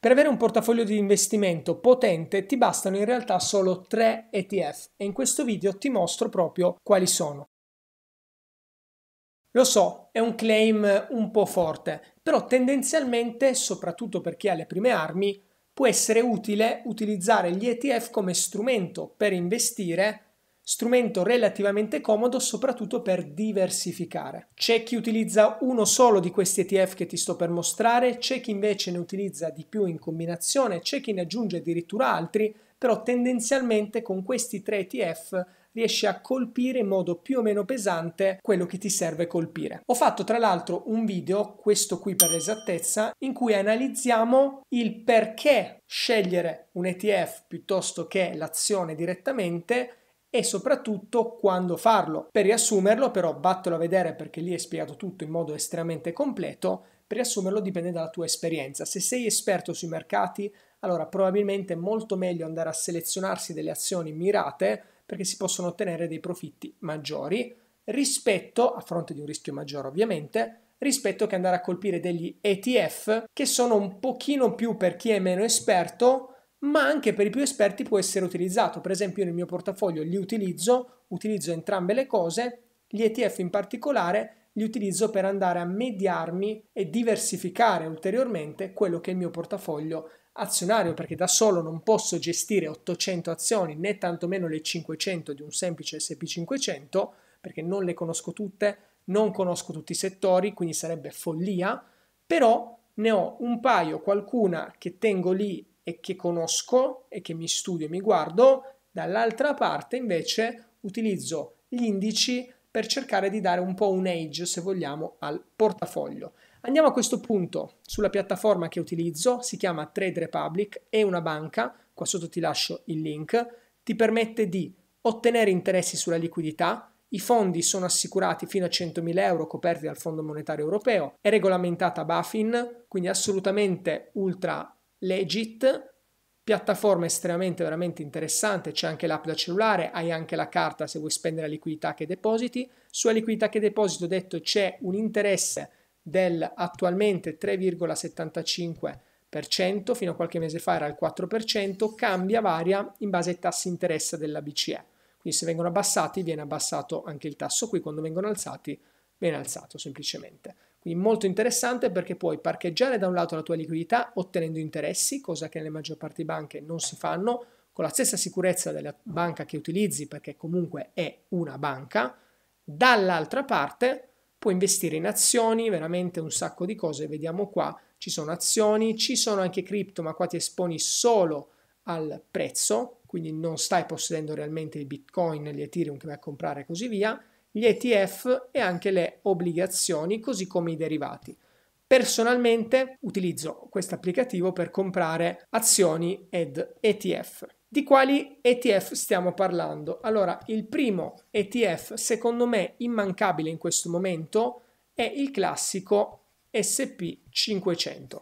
Per avere un portafoglio di investimento potente ti bastano in realtà solo 3 ETF e in questo video ti mostro proprio quali sono. Lo so, è un claim un po' forte, però tendenzialmente, soprattutto per chi ha le prime armi, può essere utile utilizzare gli ETF come strumento per investire strumento relativamente comodo soprattutto per diversificare. C'è chi utilizza uno solo di questi ETF che ti sto per mostrare, c'è chi invece ne utilizza di più in combinazione, c'è chi ne aggiunge addirittura altri, però tendenzialmente con questi tre ETF riesci a colpire in modo più o meno pesante quello che ti serve colpire. Ho fatto tra l'altro un video, questo qui per l'esattezza, in cui analizziamo il perché scegliere un ETF piuttosto che l'azione direttamente e soprattutto quando farlo. Per riassumerlo, però, vattelo a vedere perché lì è spiegato tutto in modo estremamente completo. Per riassumerlo dipende dalla tua esperienza. Se sei esperto sui mercati, allora probabilmente è molto meglio andare a selezionarsi delle azioni mirate perché si possono ottenere dei profitti maggiori rispetto, a fronte di un rischio maggiore ovviamente, rispetto che andare a colpire degli ETF che sono un pochino più per chi è meno esperto ma anche per i più esperti può essere utilizzato. Per esempio, nel mio portafoglio li utilizzo, utilizzo entrambe le cose, gli ETF in particolare li utilizzo per andare a mediarmi e diversificare ulteriormente quello che è il mio portafoglio azionario, perché da solo non posso gestire 800 azioni né tantomeno le 500 di un semplice SP500, perché non le conosco tutte, non conosco tutti i settori, quindi sarebbe follia, però ne ho un paio, qualcuna che tengo lì e che conosco e che mi studio e mi guardo, dall'altra parte invece utilizzo gli indici per cercare di dare un po' un edge, se vogliamo, al portafoglio. Andiamo a questo punto sulla piattaforma che utilizzo, si chiama Trade Republic, è una banca, qua sotto ti lascio il link, ti permette di ottenere interessi sulla liquidità, i fondi sono assicurati fino a 100.000 euro coperti dal Fondo Monetario Europeo, è regolamentata BaFin, quindi assolutamente ultra Legit, piattaforma estremamente veramente interessante, c'è anche l'app da cellulare, hai anche la carta se vuoi spendere la liquidità che depositi. Sulla liquidità che deposito, ho detto, c'è un interesse del attualmente 3,75%, fino a qualche mese fa era il 4%, cambia, varia in base ai tassi di interesse della BCE. Quindi se vengono abbassati viene abbassato anche il tasso qui, quando vengono alzati viene alzato semplicemente. Quindi molto interessante perché puoi parcheggiare da un lato la tua liquidità ottenendo interessi, cosa che nelle maggior parte delle banche non si fanno, con la stessa sicurezza della banca che utilizzi perché comunque è una banca, dall'altra parte puoi investire in azioni, veramente un sacco di cose, vediamo qua, ci sono azioni, ci sono anche cripto, ma qua ti esponi solo al prezzo, quindi non stai possedendo realmente il Bitcoin, gli Ethereum che vai a comprare e così via, gli ETF e anche le obbligazioni, così come i derivati. Personalmente utilizzo questo applicativo per comprare azioni ed ETF. Di quali ETF stiamo parlando? Allora, il primo ETF, secondo me immancabile in questo momento, è il classico SP500.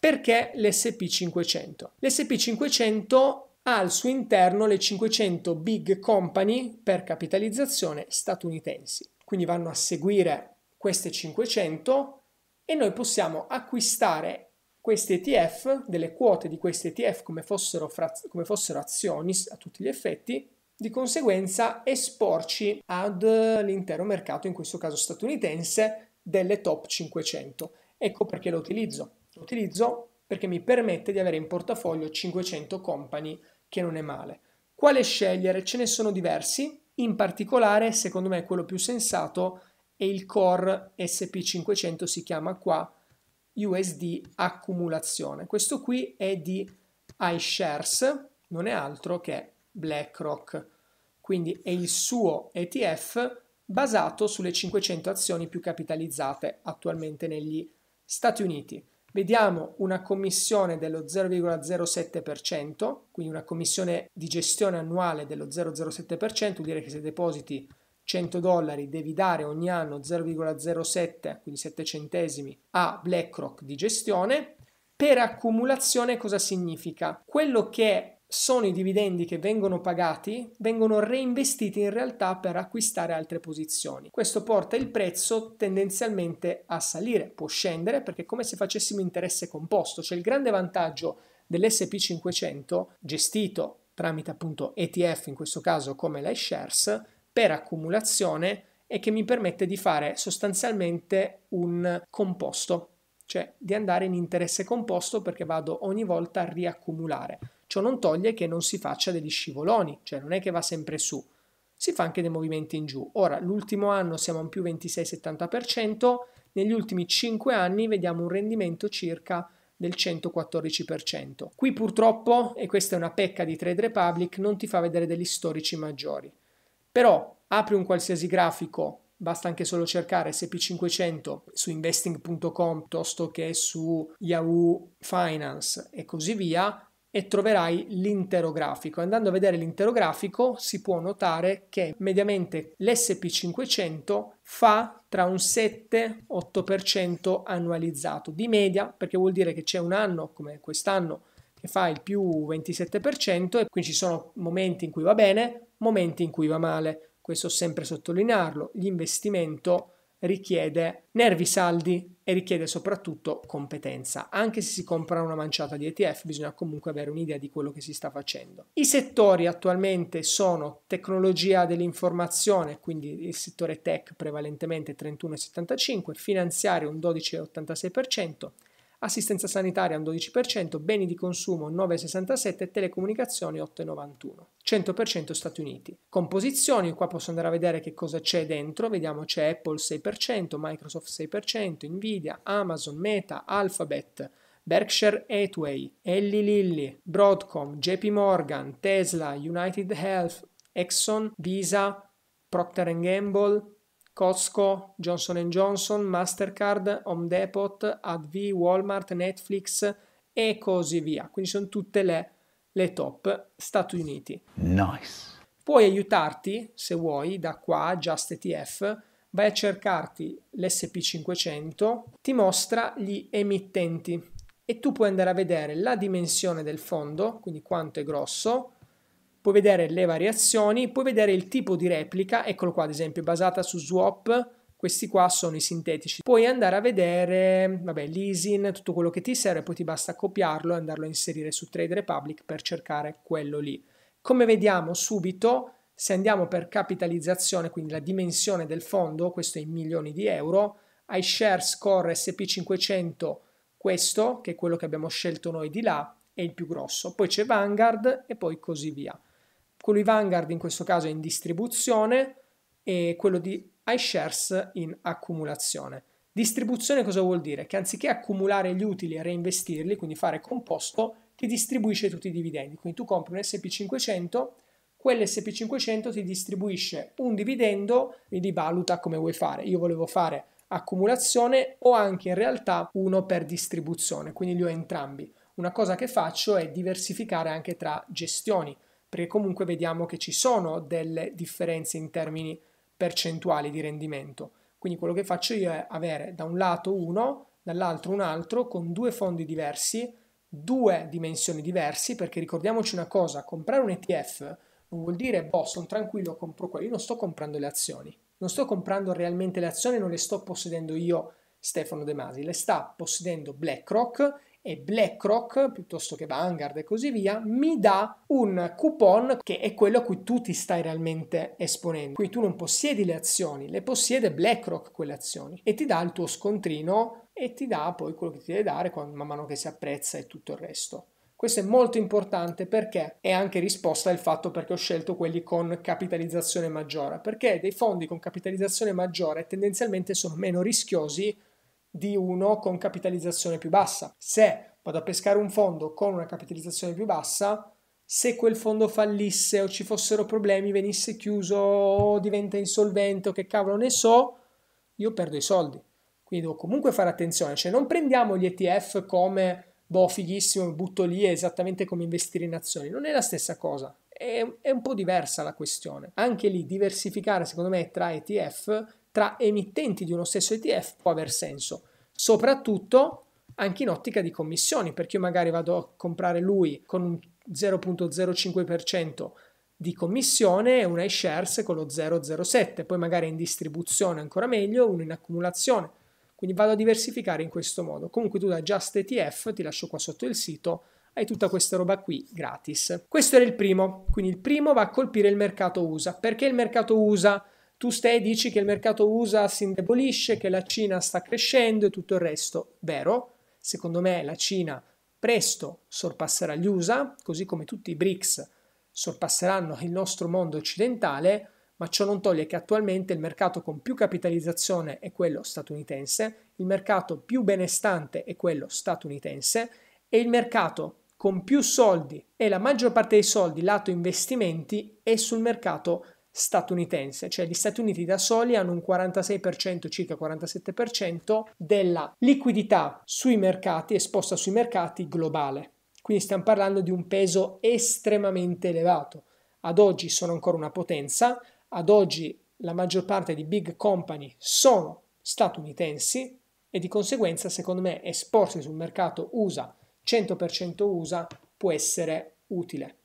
Perché l'SP500? L'SP500 ha al suo interno le 500 big company per capitalizzazione statunitensi. Quindi vanno a seguire queste 500 e noi possiamo acquistare questi ETF, delle quote di questi ETF come fossero, fraz- come fossero azioni a tutti gli effetti, di conseguenza esporci all'intero mercato, in questo caso statunitense, delle top 500. Ecco perché lo utilizzo. Lo utilizzo perché mi permette di avere in portafoglio 500 company, che non è male. Quale scegliere? Ce ne sono diversi, in particolare secondo me quello più sensato è il core SP500, si chiama qua USD accumulazione. Questo qui è di iShares, non è altro che BlackRock, quindi è il suo ETF basato sulle 500 azioni più capitalizzate attualmente negli Stati Uniti vediamo una commissione dello 0,07%, quindi una commissione di gestione annuale dello 0,07%, vuol dire che se depositi 100 dollari devi dare ogni anno 0,07, quindi 7 centesimi, a BlackRock di gestione. Per accumulazione cosa significa? Quello che sono i dividendi che vengono pagati, vengono reinvestiti in realtà per acquistare altre posizioni. Questo porta il prezzo tendenzialmente a salire, può scendere perché è come se facessimo interesse composto, cioè il grande vantaggio dell'SP500 gestito tramite appunto ETF in questo caso come l'iShares per accumulazione e che mi permette di fare sostanzialmente un composto, cioè di andare in interesse composto perché vado ogni volta a riaccumulare. Ciò non toglie che non si faccia degli scivoloni, cioè non è che va sempre su, si fa anche dei movimenti in giù. Ora, l'ultimo anno siamo a un più 26-70%, negli ultimi 5 anni vediamo un rendimento circa del 114%. Qui purtroppo, e questa è una pecca di Trade Republic, non ti fa vedere degli storici maggiori. Però apri un qualsiasi grafico, basta anche solo cercare SP500 su investing.com piuttosto che su Yahoo Finance e così via, e troverai l'intero grafico. Andando a vedere l'intero grafico si può notare che mediamente l'SP500 fa tra un 7-8% annualizzato di media, perché vuol dire che c'è un anno come quest'anno che fa il più 27% e quindi ci sono momenti in cui va bene, momenti in cui va male. Questo sempre sottolinearlo, l'investimento richiede nervi saldi e richiede soprattutto competenza. Anche se si compra una manciata di ETF bisogna comunque avere un'idea di quello che si sta facendo. I settori attualmente sono tecnologia dell'informazione, quindi il settore tech prevalentemente 31,75, finanziario un 12,86%, assistenza sanitaria un 12%, beni di consumo 9,67%, telecomunicazioni 8,91%. 100% Stati Uniti. Composizioni, qua posso andare a vedere che cosa c'è dentro, vediamo c'è Apple 6%, Microsoft 6%, Nvidia, Amazon, Meta, Alphabet, Berkshire Hathaway, Ellie Lilly, Broadcom, JP Morgan, Tesla, United Health, Exxon, Visa, Procter Gamble, Costco, Johnson Johnson, Mastercard, Home Depot, Advi, Walmart, Netflix e così via. Quindi sono tutte le, le top Stati Uniti. Nice. Puoi aiutarti, se vuoi, da qua, Just ETF, vai a cercarti l'SP500, ti mostra gli emittenti e tu puoi andare a vedere la dimensione del fondo, quindi quanto è grosso, puoi vedere le variazioni, puoi vedere il tipo di replica, eccolo qua ad esempio basata su swap, questi qua sono i sintetici. Puoi andare a vedere, vabbè, l'easing, tutto quello che ti serve, poi ti basta copiarlo e andarlo a inserire su Trade Republic per cercare quello lì. Come vediamo subito, se andiamo per capitalizzazione, quindi la dimensione del fondo, questo è in milioni di euro, share score SP500, questo, che è quello che abbiamo scelto noi di là, è il più grosso. Poi c'è Vanguard e poi così via. Quello di Vanguard in questo caso è in distribuzione e quello di iShares in accumulazione. Distribuzione cosa vuol dire? Che anziché accumulare gli utili e reinvestirli, quindi fare composto, ti distribuisce tutti i dividendi. Quindi tu compri un SP500, quell'SP500 ti distribuisce un dividendo, quindi valuta come vuoi fare. Io volevo fare accumulazione o anche in realtà uno per distribuzione, quindi li ho entrambi. Una cosa che faccio è diversificare anche tra gestioni perché comunque vediamo che ci sono delle differenze in termini percentuali di rendimento. Quindi quello che faccio io è avere da un lato uno, dall'altro un altro, con due fondi diversi, due dimensioni diversi, perché ricordiamoci una cosa, comprare un ETF non vuol dire boh, sono tranquillo, compro quello, io non sto comprando le azioni, non sto comprando realmente le azioni, non le sto possedendo io Stefano De Masi, le sta possedendo BlackRock e BlackRock piuttosto che Vanguard e così via mi dà un coupon che è quello a cui tu ti stai realmente esponendo. Qui tu non possiedi le azioni, le possiede BlackRock quelle azioni e ti dà il tuo scontrino e ti dà poi quello che ti deve dare quando, man mano che si apprezza e tutto il resto. Questo è molto importante perché è anche risposta al fatto perché ho scelto quelli con capitalizzazione maggiore, perché dei fondi con capitalizzazione maggiore tendenzialmente sono meno rischiosi di uno con capitalizzazione più bassa. Se vado a pescare un fondo con una capitalizzazione più bassa, se quel fondo fallisse o ci fossero problemi, venisse chiuso o diventa insolvente o che cavolo ne so, io perdo i soldi. Quindi devo comunque fare attenzione, cioè non prendiamo gli ETF come boh fighissimo, butto lì, è esattamente come investire in azioni, non è la stessa cosa, è, è un po' diversa la questione. Anche lì diversificare secondo me tra ETF tra emittenti di uno stesso ETF può aver senso, soprattutto anche in ottica di commissioni, perché io magari vado a comprare lui con un 0.05% di commissione e una iShares con lo 0,07, poi magari in distribuzione ancora meglio, uno in accumulazione. Quindi vado a diversificare in questo modo. Comunque tu da Just ETF, ti lascio qua sotto il sito, hai tutta questa roba qui gratis. Questo era il primo, quindi il primo va a colpire il mercato USA. Perché il mercato USA? tu stai e dici che il mercato USA si indebolisce, che la Cina sta crescendo e tutto il resto. Vero? Secondo me la Cina presto sorpasserà gli USA, così come tutti i BRICS sorpasseranno il nostro mondo occidentale, ma ciò non toglie che attualmente il mercato con più capitalizzazione è quello statunitense, il mercato più benestante è quello statunitense e il mercato con più soldi e la maggior parte dei soldi lato investimenti è sul mercato statunitense, cioè gli Stati Uniti da soli hanno un 46%, circa 47% della liquidità sui mercati, esposta sui mercati globale. Quindi stiamo parlando di un peso estremamente elevato. Ad oggi sono ancora una potenza, ad oggi la maggior parte di big company sono statunitensi e di conseguenza secondo me esporsi sul mercato USA 100% USA può essere utile.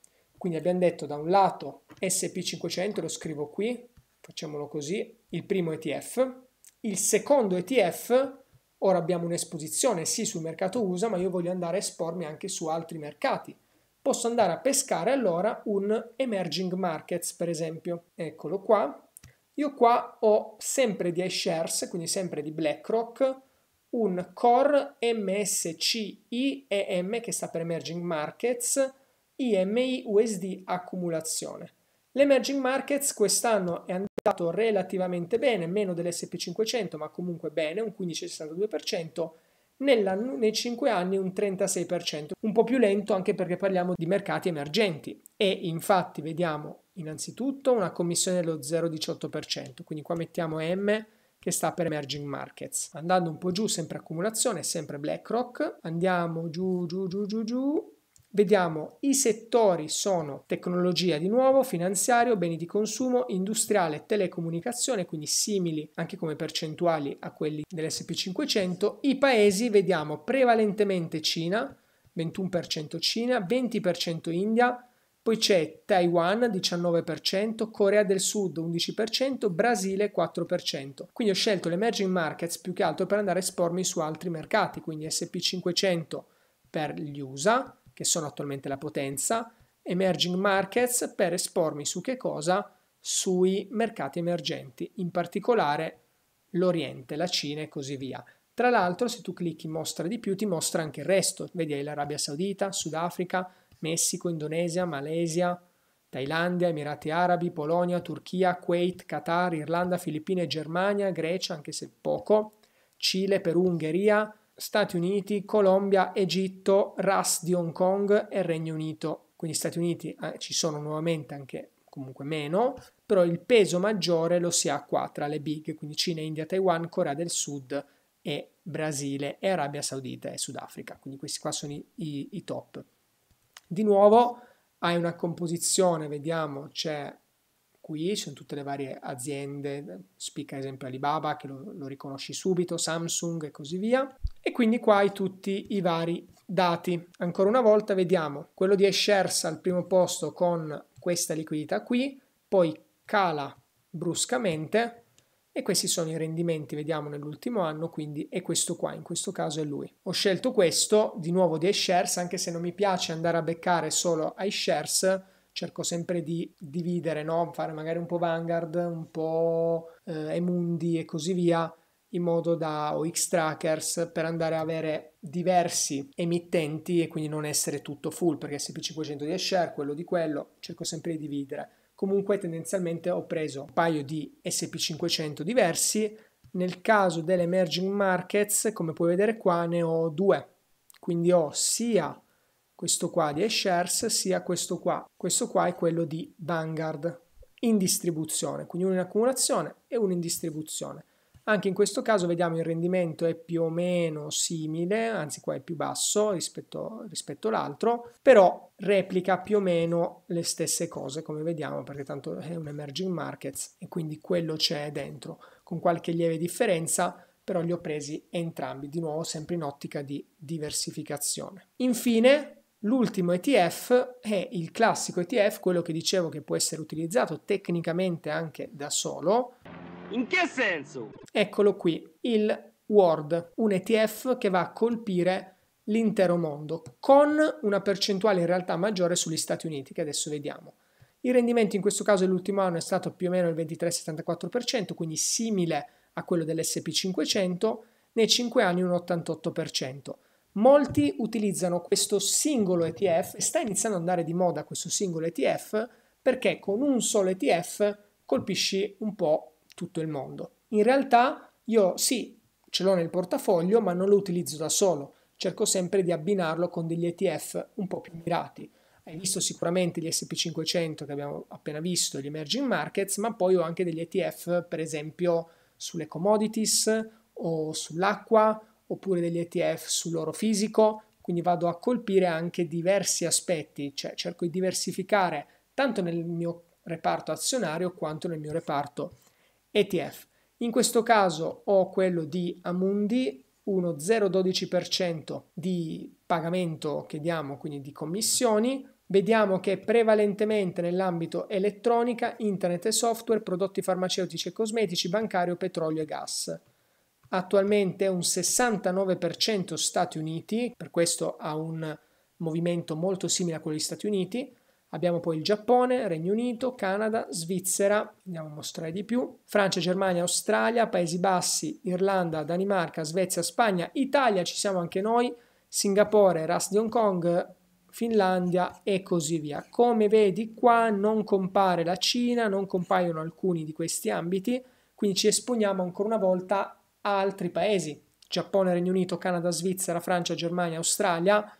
Quindi abbiamo detto da un lato SP500, lo scrivo qui, facciamolo così, il primo ETF. Il secondo ETF, ora abbiamo un'esposizione sì sul mercato USA, ma io voglio andare a espormi anche su altri mercati. Posso andare a pescare allora un emerging markets, per esempio. Eccolo qua. Io qua ho sempre di iShares, quindi sempre di BlackRock, un Core MSCI che sta per Emerging Markets IMI USD accumulazione. L'emerging markets quest'anno è andato relativamente bene, meno dell'SP500 ma comunque bene, un 15,62%, nella, nei 5 anni un 36%, un po' più lento anche perché parliamo di mercati emergenti e infatti vediamo innanzitutto una commissione dello 0,18%, quindi qua mettiamo M che sta per emerging markets. Andando un po' giù, sempre accumulazione, sempre BlackRock, andiamo giù, giù, giù, giù, giù, Vediamo i settori sono tecnologia di nuovo, finanziario, beni di consumo, industriale, telecomunicazione, quindi simili anche come percentuali a quelli dell'SP500. I paesi vediamo prevalentemente Cina, 21% Cina, 20% India, poi c'è Taiwan 19%, Corea del Sud 11%, Brasile 4%. Quindi ho scelto le emerging markets più che altro per andare a espormi su altri mercati, quindi SP500 per gli USA, che sono attualmente la potenza, emerging markets per espormi su che cosa? Sui mercati emergenti, in particolare l'Oriente, la Cina e così via. Tra l'altro, se tu clicchi mostra di più, ti mostra anche il resto. Vedi, hai l'Arabia Saudita, Sudafrica, Messico, Indonesia, Malesia, Thailandia, Emirati Arabi, Polonia, Turchia, Kuwait, Qatar, Irlanda, Filippine, Germania, Grecia, anche se poco, Cile, Perù, Ungheria, Stati Uniti, Colombia, Egitto, RAS di Hong Kong e Regno Unito. Quindi Stati Uniti eh, ci sono nuovamente anche comunque meno, però il peso maggiore lo si ha qua tra le big, quindi Cina, India, Taiwan, Corea del Sud e Brasile e Arabia Saudita e Sudafrica, quindi questi qua sono i, i, i top. Di nuovo hai una composizione, vediamo, c'è qui ci sono tutte le varie aziende, spicca ad esempio Alibaba che lo, lo riconosci subito, Samsung e così via. E quindi qua hai tutti i vari dati. Ancora una volta vediamo quello di Eshers al primo posto con questa liquidità qui, poi cala bruscamente e questi sono i rendimenti, vediamo nell'ultimo anno, quindi è questo qua, in questo caso è lui. Ho scelto questo, di nuovo di iShares, anche se non mi piace andare a beccare solo iShares, cerco sempre di dividere, no? fare magari un po' Vanguard, un po' eh, Emundi e così via, in modo da o X-Trackers per andare a avere diversi emittenti e quindi non essere tutto full, perché SP500 di Asher, quello di quello, cerco sempre di dividere. Comunque tendenzialmente ho preso un paio di SP500 diversi, nel caso delle emerging markets, come puoi vedere qua, ne ho due. Quindi ho sia questo qua di iShares sia questo qua. Questo qua è quello di Vanguard in distribuzione, quindi uno in accumulazione e uno in distribuzione. Anche in questo caso vediamo il rendimento è più o meno simile, anzi qua è più basso rispetto, rispetto all'altro, però replica più o meno le stesse cose come vediamo perché tanto è un emerging markets e quindi quello c'è dentro con qualche lieve differenza però li ho presi entrambi, di nuovo sempre in ottica di diversificazione. Infine L'ultimo ETF è il classico ETF, quello che dicevo che può essere utilizzato tecnicamente anche da solo. In che senso? Eccolo qui, il World, un ETF che va a colpire l'intero mondo, con una percentuale in realtà maggiore sugli Stati Uniti, che adesso vediamo. Il rendimento in questo caso dell'ultimo anno è stato più o meno il 23,74%, quindi simile a quello dell'SP500, nei 5 anni un 88%. Molti utilizzano questo singolo ETF e sta iniziando ad andare di moda questo singolo ETF perché con un solo ETF colpisci un po' tutto il mondo. In realtà io sì, ce l'ho nel portafoglio, ma non lo utilizzo da solo. Cerco sempre di abbinarlo con degli ETF un po' più mirati. Hai visto sicuramente gli SP500 che abbiamo appena visto, gli emerging markets, ma poi ho anche degli ETF, per esempio, sulle commodities o sull'acqua oppure degli ETF sul loro fisico, quindi vado a colpire anche diversi aspetti, cioè cerco di diversificare tanto nel mio reparto azionario quanto nel mio reparto ETF. In questo caso ho quello di Amundi, uno 0,12% di pagamento che diamo, quindi di commissioni. Vediamo che prevalentemente nell'ambito elettronica, internet e software, prodotti farmaceutici e cosmetici, bancario, petrolio e gas attualmente un 69% Stati Uniti, per questo ha un movimento molto simile a quello degli Stati Uniti. Abbiamo poi il Giappone, Regno Unito, Canada, Svizzera, andiamo a mostrare di più, Francia, Germania, Australia, Paesi Bassi, Irlanda, Danimarca, Svezia, Spagna, Italia, ci siamo anche noi, Singapore, Ras di Hong Kong, Finlandia e così via. Come vedi qua non compare la Cina, non compaiono alcuni di questi ambiti, quindi ci esponiamo ancora una volta a altri paesi, Giappone, Regno Unito, Canada, Svizzera, Francia, Germania, Australia,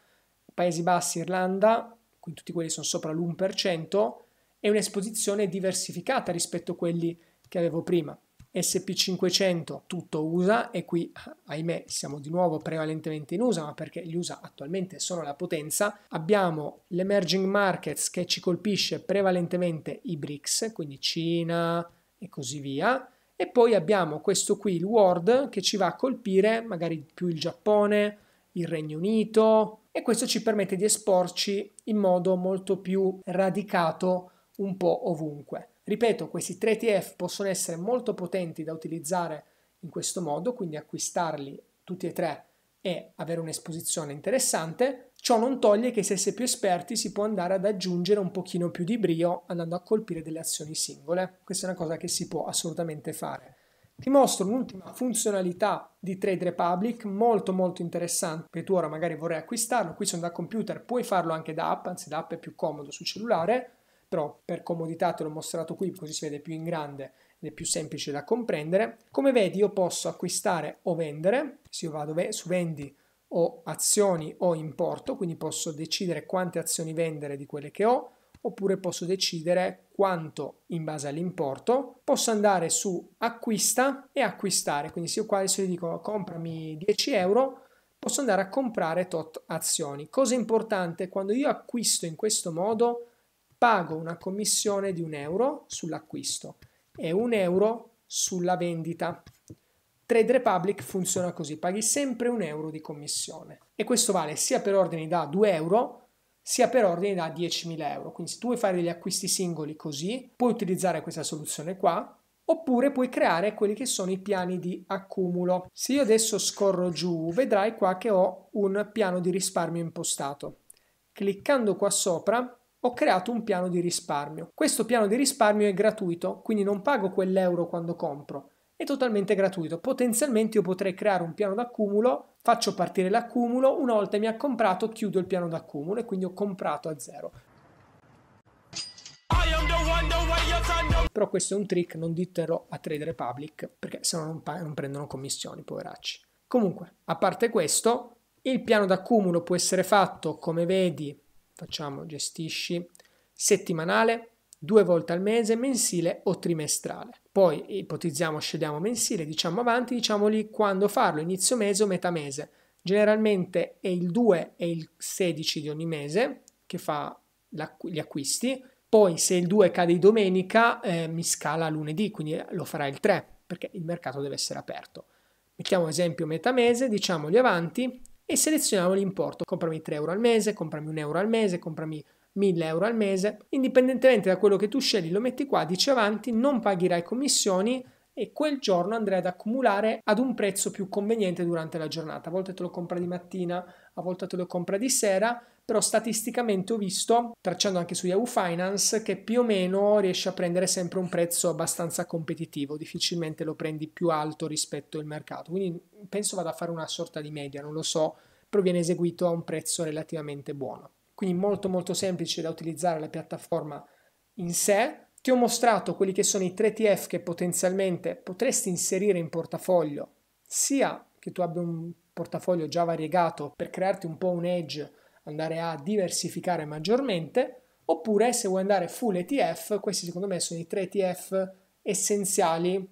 Paesi Bassi, Irlanda, quindi tutti quelli sono sopra l'1%, e un'esposizione diversificata rispetto a quelli che avevo prima. SP500 tutto USA e qui ahimè siamo di nuovo prevalentemente in USA ma perché gli USA attualmente sono la potenza abbiamo l'emerging markets che ci colpisce prevalentemente i BRICS quindi Cina e così via e poi abbiamo questo qui, il Word, che ci va a colpire magari più il Giappone, il Regno Unito e questo ci permette di esporci in modo molto più radicato un po' ovunque. Ripeto, questi tre ETF possono essere molto potenti da utilizzare in questo modo, quindi acquistarli tutti e tre e avere un'esposizione interessante, Ciò non toglie che se si è più esperti si può andare ad aggiungere un pochino più di brio andando a colpire delle azioni singole. Questa è una cosa che si può assolutamente fare. Ti mostro un'ultima funzionalità di Trade Republic molto molto interessante perché tu ora magari vorrai acquistarlo, qui sono da computer, puoi farlo anche da app, anzi da app è più comodo sul cellulare, però per comodità te l'ho mostrato qui così si vede più in grande ed è più semplice da comprendere. Come vedi io posso acquistare o vendere, se io vado su vendi ho azioni o importo, quindi posso decidere quante azioni vendere di quelle che ho, oppure posso decidere quanto in base all'importo. Posso andare su acquista e acquistare, quindi se io qua adesso gli dico comprami 10 euro, posso andare a comprare tot azioni. Cosa importante, quando io acquisto in questo modo, pago una commissione di un euro sull'acquisto e un euro sulla vendita. Trade Republic funziona così, paghi sempre un euro di commissione e questo vale sia per ordini da 2 euro sia per ordini da 10.000 euro. Quindi se tu vuoi fare degli acquisti singoli così, puoi utilizzare questa soluzione qua oppure puoi creare quelli che sono i piani di accumulo. Se io adesso scorro giù, vedrai qua che ho un piano di risparmio impostato. Cliccando qua sopra ho creato un piano di risparmio. Questo piano di risparmio è gratuito, quindi non pago quell'euro quando compro, è totalmente gratuito. Potenzialmente io potrei creare un piano d'accumulo, faccio partire l'accumulo, una volta mi ha comprato chiudo il piano d'accumulo e quindi ho comprato a zero. Però questo è un trick, non ditelo a Trader Public, perché se no non, non prendono commissioni, poveracci. Comunque, a parte questo, il piano d'accumulo può essere fatto, come vedi, facciamo gestisci settimanale, due volte al mese, mensile o trimestrale. Poi ipotizziamo, scegliamo mensile, diciamo avanti, diciamoli quando farlo, inizio mese o metà mese. Generalmente è il 2 e il 16 di ogni mese che fa gli acquisti, poi se il 2 cade di domenica eh, mi scala lunedì, quindi lo farà il 3 perché il mercato deve essere aperto. Mettiamo esempio metà mese, diciamoli avanti e selezioniamo l'importo. Comprami 3 euro al mese, comprami 1 euro al mese, comprami 1000 euro al mese, indipendentemente da quello che tu scegli, lo metti qua, dice avanti, non pagherai commissioni e quel giorno andrai ad accumulare ad un prezzo più conveniente durante la giornata. A volte te lo compra di mattina, a volte te lo compra di sera, però statisticamente ho visto, tracciando anche su Yahoo Finance, che più o meno riesci a prendere sempre un prezzo abbastanza competitivo, difficilmente lo prendi più alto rispetto al mercato. Quindi penso vada a fare una sorta di media, non lo so, però viene eseguito a un prezzo relativamente buono quindi molto molto semplice da utilizzare la piattaforma in sé. Ti ho mostrato quelli che sono i 3 TF che potenzialmente potresti inserire in portafoglio, sia che tu abbia un portafoglio già variegato per crearti un po' un edge, andare a diversificare maggiormente, oppure se vuoi andare full ETF, questi secondo me sono i 3 ETF essenziali,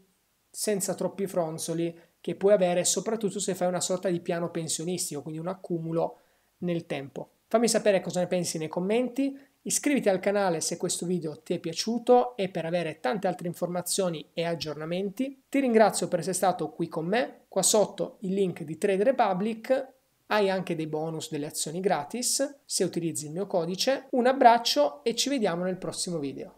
senza troppi fronzoli, che puoi avere soprattutto se fai una sorta di piano pensionistico, quindi un accumulo nel tempo. Fammi sapere cosa ne pensi nei commenti, iscriviti al canale se questo video ti è piaciuto e per avere tante altre informazioni e aggiornamenti. Ti ringrazio per essere stato qui con me, qua sotto il link di Trade Republic, hai anche dei bonus, delle azioni gratis se utilizzi il mio codice. Un abbraccio e ci vediamo nel prossimo video.